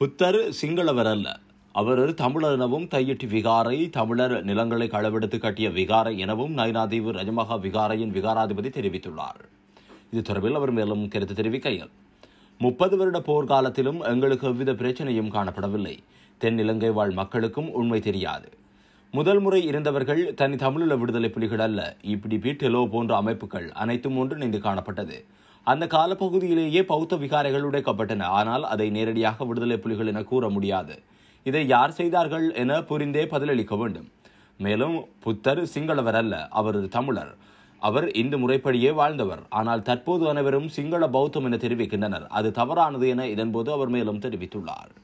புத்தர் சிங்களவர் அல்ல அவர் தமிழர் எனவும் தையிட்டி விகாரை தமிழர் நிலங்களை களவெடுத்து கட்டிய விகாரை எனவும் நயனாதீவு ரஜமகா விகாரையின் விகாராதிபதி தெரிவித்துள்ளார் இது தொடர்பில் அவர் மேலும் கருத்து தெரிவிக்கையில் முப்பது வருட போர்க்காலத்திலும் எங்களுக்கு எவ்வித பிரச்சனையும் காணப்படவில்லை தென் இலங்கை வாழ் மக்களுக்கும் உண்மை தெரியாது முதல் முறை இருந்தவர்கள் தனி தமிழில் விடுதலை புலிகள் அல்ல இப்படி பீட்டெலோ போன்ற அமைப்புகள் அனைத்தும் ஒன்று நின்று காணப்பட்டது அந்த காலப்பகுதியிலேயே பௌத்த விகாரைகள் உடைக்கப்பட்டன ஆனால் அதை நேரடியாக விடுதலை புலிகள் என கூற முடியாது இதை யார் செய்தார்கள் என புரிந்தே பதிலளிக்க வேண்டும் மேலும் புத்தர் சிங்களவர் அல்ல அவர் தமிழர் அவர் இந்து முறைப்படியே வாழ்ந்தவர் ஆனால் தற்போது அனைவரும் சிங்கள பௌத்தம் என தெரிவிக்கின்றனர் அது தவறானது என இதன்போது அவர் மேலும் தெரிவித்துள்ளார்